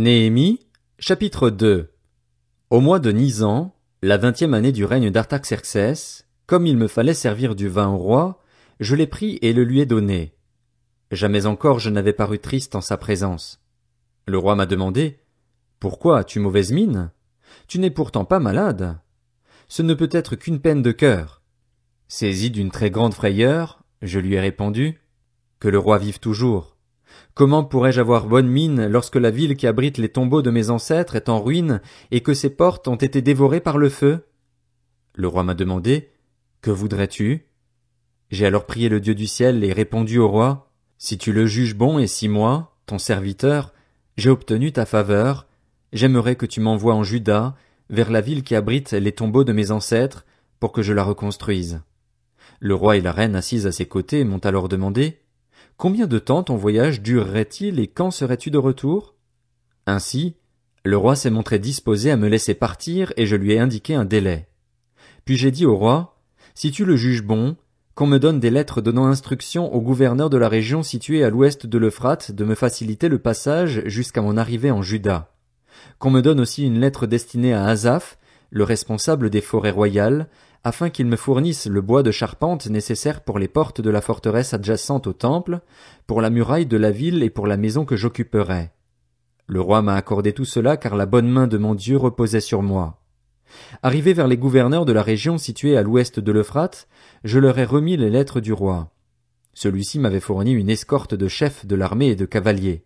Néhémie, chapitre 2 Au mois de Nisan, la vingtième année du règne d'Artaxerxès, comme il me fallait servir du vin au roi, je l'ai pris et le lui ai donné. Jamais encore je n'avais paru triste en sa présence. Le roi m'a demandé Pourquoi as-tu mauvaise mine Tu n'es pourtant pas malade. Ce ne peut être qu'une peine de cœur. Saisi d'une très grande frayeur, je lui ai répondu Que le roi vive toujours. Comment pourrais-je avoir bonne mine lorsque la ville qui abrite les tombeaux de mes ancêtres est en ruine et que ses portes ont été dévorées par le feu? Le roi m'a demandé, Que voudrais-tu? J'ai alors prié le Dieu du ciel et répondu au roi, Si tu le juges bon et si moi, ton serviteur, j'ai obtenu ta faveur, j'aimerais que tu m'envoies en Juda, vers la ville qui abrite les tombeaux de mes ancêtres, pour que je la reconstruise. Le roi et la reine assises à ses côtés m'ont alors demandé, Combien de temps ton voyage durerait-il et quand serais-tu de retour Ainsi, le roi s'est montré disposé à me laisser partir et je lui ai indiqué un délai. Puis j'ai dit au roi, si tu le juges bon, qu'on me donne des lettres donnant instruction au gouverneur de la région située à l'ouest de l'Euphrate de me faciliter le passage jusqu'à mon arrivée en Juda. Qu'on me donne aussi une lettre destinée à Azaph, le responsable des forêts royales, afin qu'ils me fournissent le bois de charpente nécessaire pour les portes de la forteresse adjacente au temple, pour la muraille de la ville et pour la maison que j'occuperai. Le roi m'a accordé tout cela car la bonne main de mon Dieu reposait sur moi. Arrivé vers les gouverneurs de la région située à l'ouest de l'Euphrate, je leur ai remis les lettres du roi. Celui-ci m'avait fourni une escorte de chefs de l'armée et de cavaliers.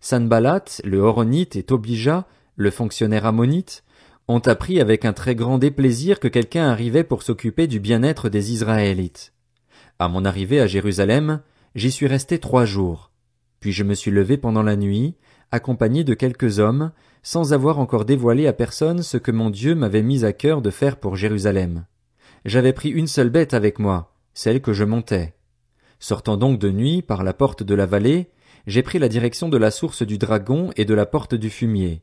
Sanballat, le Horonite et Tobija, le fonctionnaire ammonite, ont appris avec un très grand déplaisir que quelqu'un arrivait pour s'occuper du bien-être des Israélites. À mon arrivée à Jérusalem, j'y suis resté trois jours. Puis je me suis levé pendant la nuit, accompagné de quelques hommes, sans avoir encore dévoilé à personne ce que mon Dieu m'avait mis à cœur de faire pour Jérusalem. J'avais pris une seule bête avec moi, celle que je montais. Sortant donc de nuit par la porte de la vallée, j'ai pris la direction de la source du dragon et de la porte du fumier.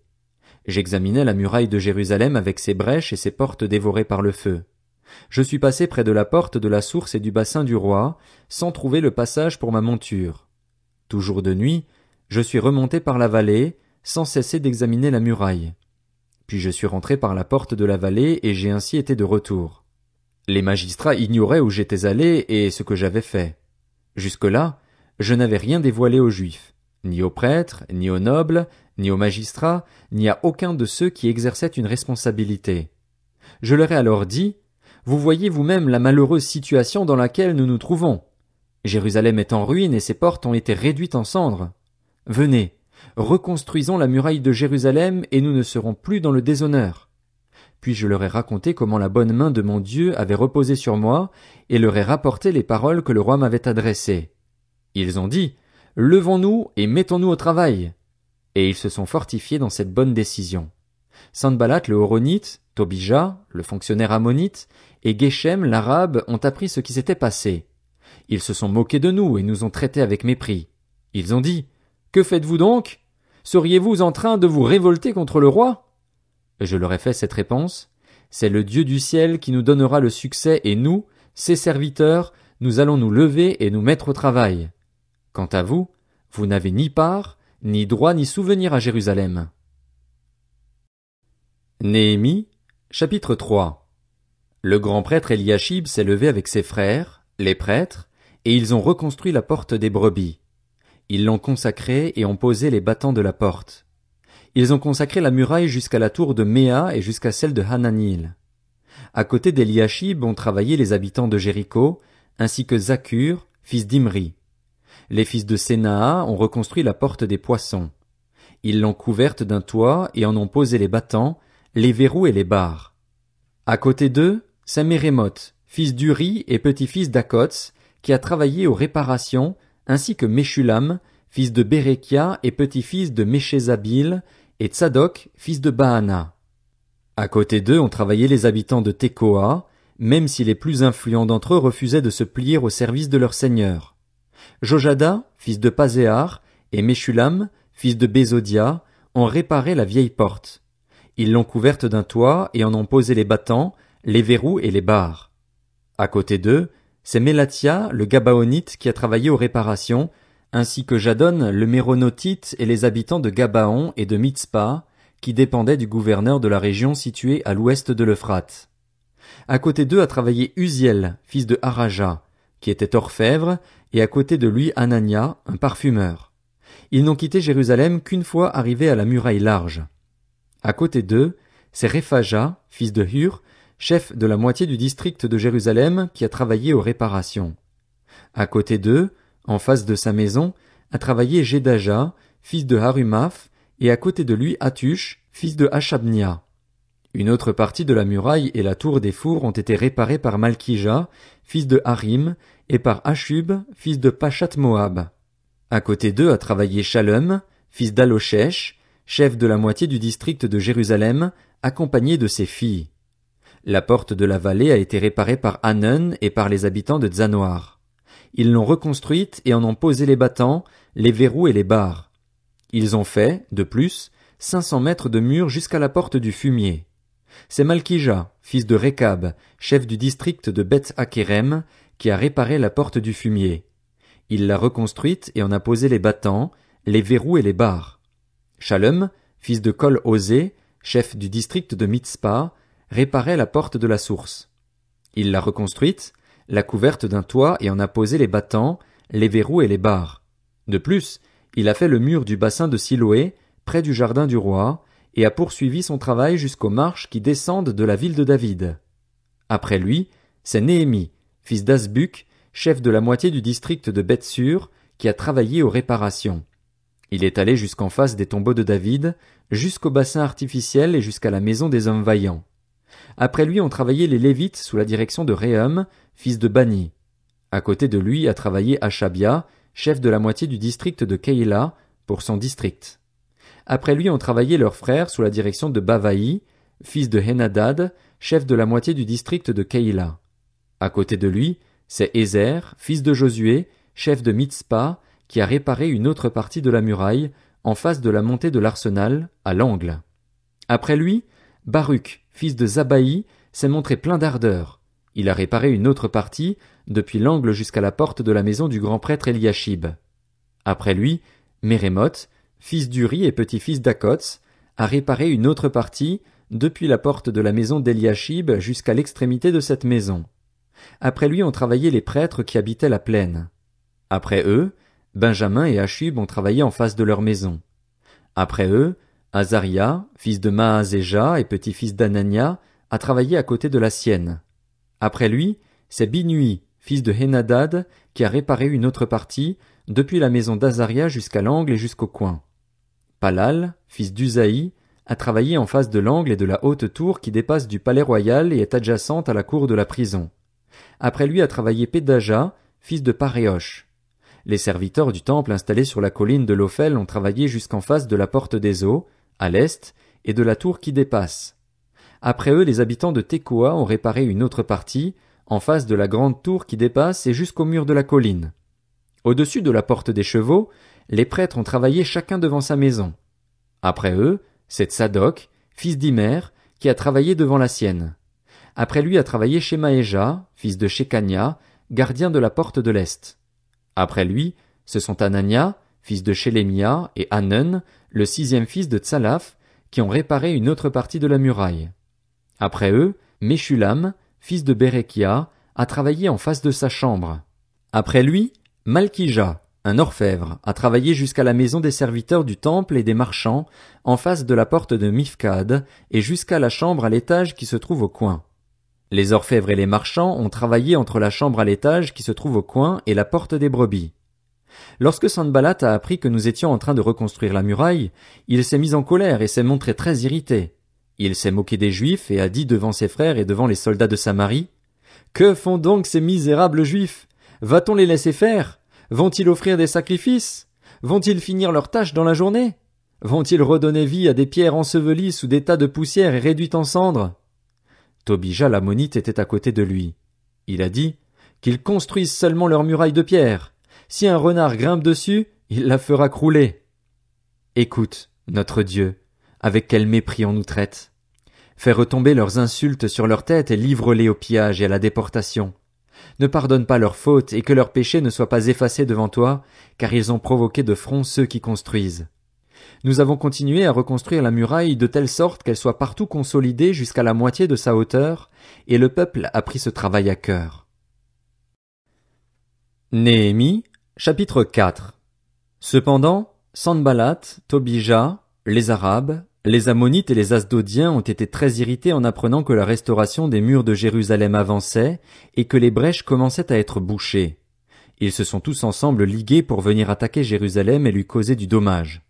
J'examinais la muraille de Jérusalem avec ses brèches et ses portes dévorées par le feu. Je suis passé près de la porte de la source et du bassin du roi, sans trouver le passage pour ma monture. Toujours de nuit, je suis remonté par la vallée, sans cesser d'examiner la muraille. Puis je suis rentré par la porte de la vallée et j'ai ainsi été de retour. Les magistrats ignoraient où j'étais allé et ce que j'avais fait. Jusque là, je n'avais rien dévoilé aux Juifs ni aux prêtres, ni aux nobles, ni aux magistrats, ni à aucun de ceux qui exerçaient une responsabilité. Je leur ai alors dit, Vous voyez vous-même la malheureuse situation dans laquelle nous nous trouvons. Jérusalem est en ruine et ses portes ont été réduites en cendres. Venez, reconstruisons la muraille de Jérusalem et nous ne serons plus dans le déshonneur. Puis je leur ai raconté comment la bonne main de mon Dieu avait reposé sur moi, et leur ai rapporté les paroles que le roi m'avait adressées. Ils ont dit, Levons-nous et mettons-nous au travail. Et ils se sont fortifiés dans cette bonne décision. Sandbalat, le Horonite, Tobija, le fonctionnaire ammonite, et Geshem l'arabe ont appris ce qui s'était passé. Ils se sont moqués de nous et nous ont traités avec mépris. Ils ont dit, Que faites-vous donc? Seriez-vous en train de vous révolter contre le roi? Je leur ai fait cette réponse. C'est le Dieu du ciel qui nous donnera le succès et nous, ses serviteurs, nous allons nous lever et nous mettre au travail. Quant à vous, vous n'avez ni part, ni droit, ni souvenir à Jérusalem. Néhémie, chapitre 3 Le grand prêtre Eliashib s'est levé avec ses frères, les prêtres, et ils ont reconstruit la porte des brebis. Ils l'ont consacrée et ont posé les battants de la porte. Ils ont consacré la muraille jusqu'à la tour de Méa et jusqu'à celle de Hananil. À côté d'Eliashib ont travaillé les habitants de Jéricho, ainsi que Zakur, fils d'Imri. Les fils de Sénaa ont reconstruit la porte des poissons. Ils l'ont couverte d'un toit et en ont posé les battants, les verrous et les barres. À côté d'eux, Samérémoth, fils d'Uri et petit-fils d'Akots, qui a travaillé aux réparations, ainsi que Meshulam, fils de Bérékia et petit-fils de Meshézabil, et Tsadok, fils de Baana. À côté d'eux ont travaillé les habitants de Tekoa, même si les plus influents d'entre eux refusaient de se plier au service de leur seigneur. Jojada, fils de Pazéar, et Meshulam, fils de Bézodia, ont réparé la vieille porte. Ils l'ont couverte d'un toit et en ont posé les battants, les verrous et les barres. À côté d'eux, c'est Melatia, le Gabaonite, qui a travaillé aux réparations, ainsi que Jadon, le Méronotite, et les habitants de Gabaon et de Mitzpah, qui dépendaient du gouverneur de la région située à l'ouest de l'Euphrate. À côté d'eux a travaillé Uziel, fils de Araja qui était orfèvre, et à côté de lui Anania, un parfumeur. Ils n'ont quitté Jérusalem qu'une fois arrivés à la muraille large. À côté d'eux, c'est Réphaja, fils de Hur, chef de la moitié du district de Jérusalem qui a travaillé aux réparations. À côté d'eux, en face de sa maison, a travaillé Jedaja, fils de Harumaph, et à côté de lui Atush, fils de une autre partie de la muraille et la tour des fours ont été réparées par Malkija, fils de Harim, et par Ashub, fils de Pachat Moab. À côté d'eux a travaillé Shalem, fils d'Alochesh, chef de la moitié du district de Jérusalem, accompagné de ses filles. La porte de la vallée a été réparée par Hanun et par les habitants de Zanoar. Ils l'ont reconstruite et en ont posé les battants, les verrous et les barres. Ils ont fait, de plus, 500 mètres de mur jusqu'à la porte du fumier. C'est Malkija, fils de Rekab, chef du district de Beth Akerem, qui a réparé la porte du fumier. Il l'a reconstruite et en a posé les battants, les verrous et les barres. Shalem, fils de Kol Ozé, chef du district de Mitzpah, réparait la porte de la source. Il l'a reconstruite, l'a couverte d'un toit et en a posé les battants, les verrous et les barres. De plus, il a fait le mur du bassin de Siloé, près du jardin du roi, et a poursuivi son travail jusqu'aux marches qui descendent de la ville de David. Après lui, c'est Néhémie, fils d'Asbuk, chef de la moitié du district de Bethsur, qui a travaillé aux réparations. Il est allé jusqu'en face des tombeaux de David, jusqu'au bassin artificiel et jusqu'à la maison des hommes vaillants. Après lui ont travaillé les Lévites sous la direction de Réhum, fils de Bani. À côté de lui a travaillé Achabia, chef de la moitié du district de Keïla, pour son district. Après lui ont travaillé leurs frères sous la direction de Bavaï, fils de Henadad, chef de la moitié du district de Keïla. À côté de lui, c'est Ezer, fils de Josué, chef de Mitzpah, qui a réparé une autre partie de la muraille, en face de la montée de l'arsenal, à l'angle. Après lui, Baruch, fils de Zabaï, s'est montré plein d'ardeur. Il a réparé une autre partie, depuis l'angle jusqu'à la porte de la maison du grand prêtre Eliashib. Après lui, Mérémoth, fils d'Uri et petit-fils d'Akots, a réparé une autre partie, depuis la porte de la maison d'Eliashib jusqu'à l'extrémité de cette maison. Après lui ont travaillé les prêtres qui habitaient la plaine. Après eux, Benjamin et Achib ont travaillé en face de leur maison. Après eux, Azaria, fils de Maazéja et petit-fils d'Anania, a travaillé à côté de la sienne. Après lui, c'est Binui, fils de Henadad, qui a réparé une autre partie, depuis la maison d'Azaria jusqu'à l'angle et jusqu'au coin. Palal, fils d'Uzaï, a travaillé en face de l'angle et de la haute tour qui dépasse du palais royal et est adjacente à la cour de la prison. Après lui a travaillé Pédaja, fils de Paréoche. Les serviteurs du temple installés sur la colline de l'Ophel ont travaillé jusqu'en face de la porte des eaux, à l'est, et de la tour qui dépasse. Après eux, les habitants de Tekoa ont réparé une autre partie, en face de la grande tour qui dépasse et jusqu'au mur de la colline. Au-dessus de la porte des chevaux, les prêtres ont travaillé chacun devant sa maison. Après eux, c'est Tsadok, fils d'Imer, qui a travaillé devant la sienne. Après lui a travaillé Shemaéja, fils de Shekania, gardien de la porte de l'Est. Après lui, ce sont Anania, fils de Shelemia, et Hanun, le sixième fils de Tsalaf, qui ont réparé une autre partie de la muraille. Après eux, Meshulam, fils de Berekia, a travaillé en face de sa chambre. Après lui, Malkija, un orfèvre a travaillé jusqu'à la maison des serviteurs du temple et des marchands, en face de la porte de Mifkad, et jusqu'à la chambre à l'étage qui se trouve au coin. Les orfèvres et les marchands ont travaillé entre la chambre à l'étage qui se trouve au coin et la porte des brebis. Lorsque Sanballat a appris que nous étions en train de reconstruire la muraille, il s'est mis en colère et s'est montré très irrité. Il s'est moqué des Juifs et a dit devant ses frères et devant les soldats de Samarie, Que font donc ces misérables Juifs? Va-t-on les laisser faire? Vont-ils offrir des sacrifices Vont-ils finir leurs tâches dans la journée Vont-ils redonner vie à des pierres ensevelies sous des tas de poussière et réduites en cendres Tobija l'ammonite était à côté de lui. Il a dit qu'ils construisent seulement leurs murailles de pierre. Si un renard grimpe dessus, il la fera crouler. Écoute, notre Dieu, avec quel mépris on nous traite. Fais retomber leurs insultes sur leurs têtes et livre-les au pillage et à la déportation. Ne pardonne pas leurs fautes et que leurs péchés ne soient pas effacés devant toi, car ils ont provoqué de front ceux qui construisent. Nous avons continué à reconstruire la muraille de telle sorte qu'elle soit partout consolidée jusqu'à la moitié de sa hauteur, et le peuple a pris ce travail à cœur. Néhémie, chapitre 4 Cependant, Sandbalat, Tobija, les Arabes, les Ammonites et les Asdodiens ont été très irrités en apprenant que la restauration des murs de Jérusalem avançait et que les brèches commençaient à être bouchées. Ils se sont tous ensemble ligués pour venir attaquer Jérusalem et lui causer du dommage.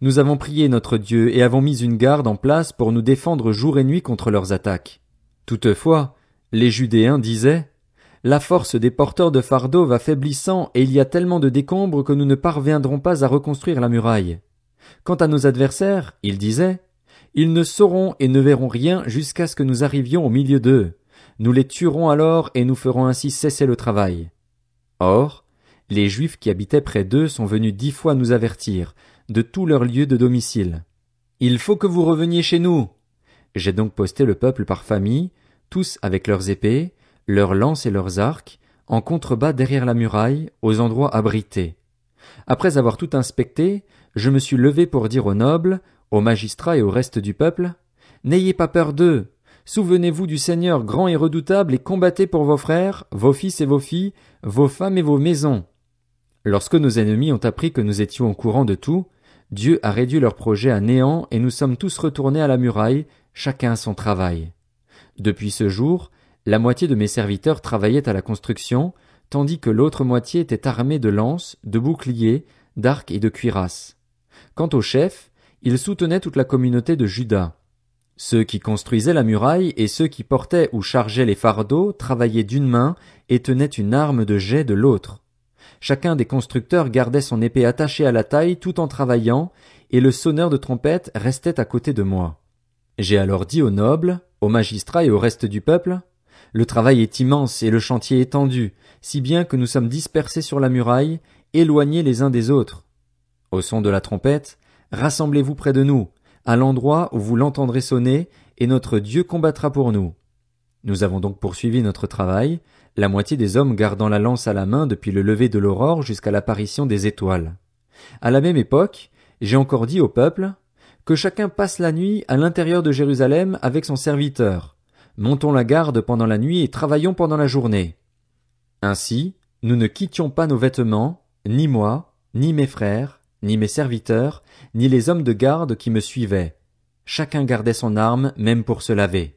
Nous avons prié notre Dieu et avons mis une garde en place pour nous défendre jour et nuit contre leurs attaques. Toutefois, les Judéens disaient La force des porteurs de fardeaux va faiblissant et il y a tellement de décombres que nous ne parviendrons pas à reconstruire la muraille. Quant à nos adversaires, ils disaient, « ils ne sauront et ne verront rien jusqu'à ce que nous arrivions au milieu d'eux. Nous les tuerons alors et nous ferons ainsi cesser le travail. Or, les Juifs qui habitaient près d'eux sont venus dix fois nous avertir, de tous leurs lieux de domicile. Il faut que vous reveniez chez nous. J'ai donc posté le peuple par famille, tous avec leurs épées, leurs lances et leurs arcs, en contrebas derrière la muraille, aux endroits abrités. Après avoir tout inspecté, je me suis levé pour dire aux nobles, aux magistrats et au reste du peuple, N'ayez pas peur d'eux. Souvenez-vous du Seigneur grand et redoutable et combattez pour vos frères, vos fils et vos filles, vos femmes et vos maisons. Lorsque nos ennemis ont appris que nous étions au courant de tout, Dieu a réduit leur projet à néant et nous sommes tous retournés à la muraille, chacun à son travail. Depuis ce jour, la moitié de mes serviteurs travaillait à la construction, tandis que l'autre moitié était armée de lances, de boucliers, d'arcs et de cuirasses. Quant au chef, il soutenait toute la communauté de Judas. Ceux qui construisaient la muraille et ceux qui portaient ou chargeaient les fardeaux travaillaient d'une main et tenaient une arme de jet de l'autre. Chacun des constructeurs gardait son épée attachée à la taille tout en travaillant, et le sonneur de trompette restait à côté de moi. J'ai alors dit aux nobles, aux magistrats et au reste du peuple, le travail est immense et le chantier étendu, si bien que nous sommes dispersés sur la muraille, éloignés les uns des autres. Au son de la trompette, rassemblez-vous près de nous, à l'endroit où vous l'entendrez sonner, et notre Dieu combattra pour nous. Nous avons donc poursuivi notre travail, la moitié des hommes gardant la lance à la main depuis le lever de l'aurore jusqu'à l'apparition des étoiles. À la même époque, j'ai encore dit au peuple que chacun passe la nuit à l'intérieur de Jérusalem avec son serviteur. Montons la garde pendant la nuit et travaillons pendant la journée. Ainsi, nous ne quittions pas nos vêtements, ni moi, ni mes frères, ni mes serviteurs, ni les hommes de garde qui me suivaient. Chacun gardait son arme même pour se laver.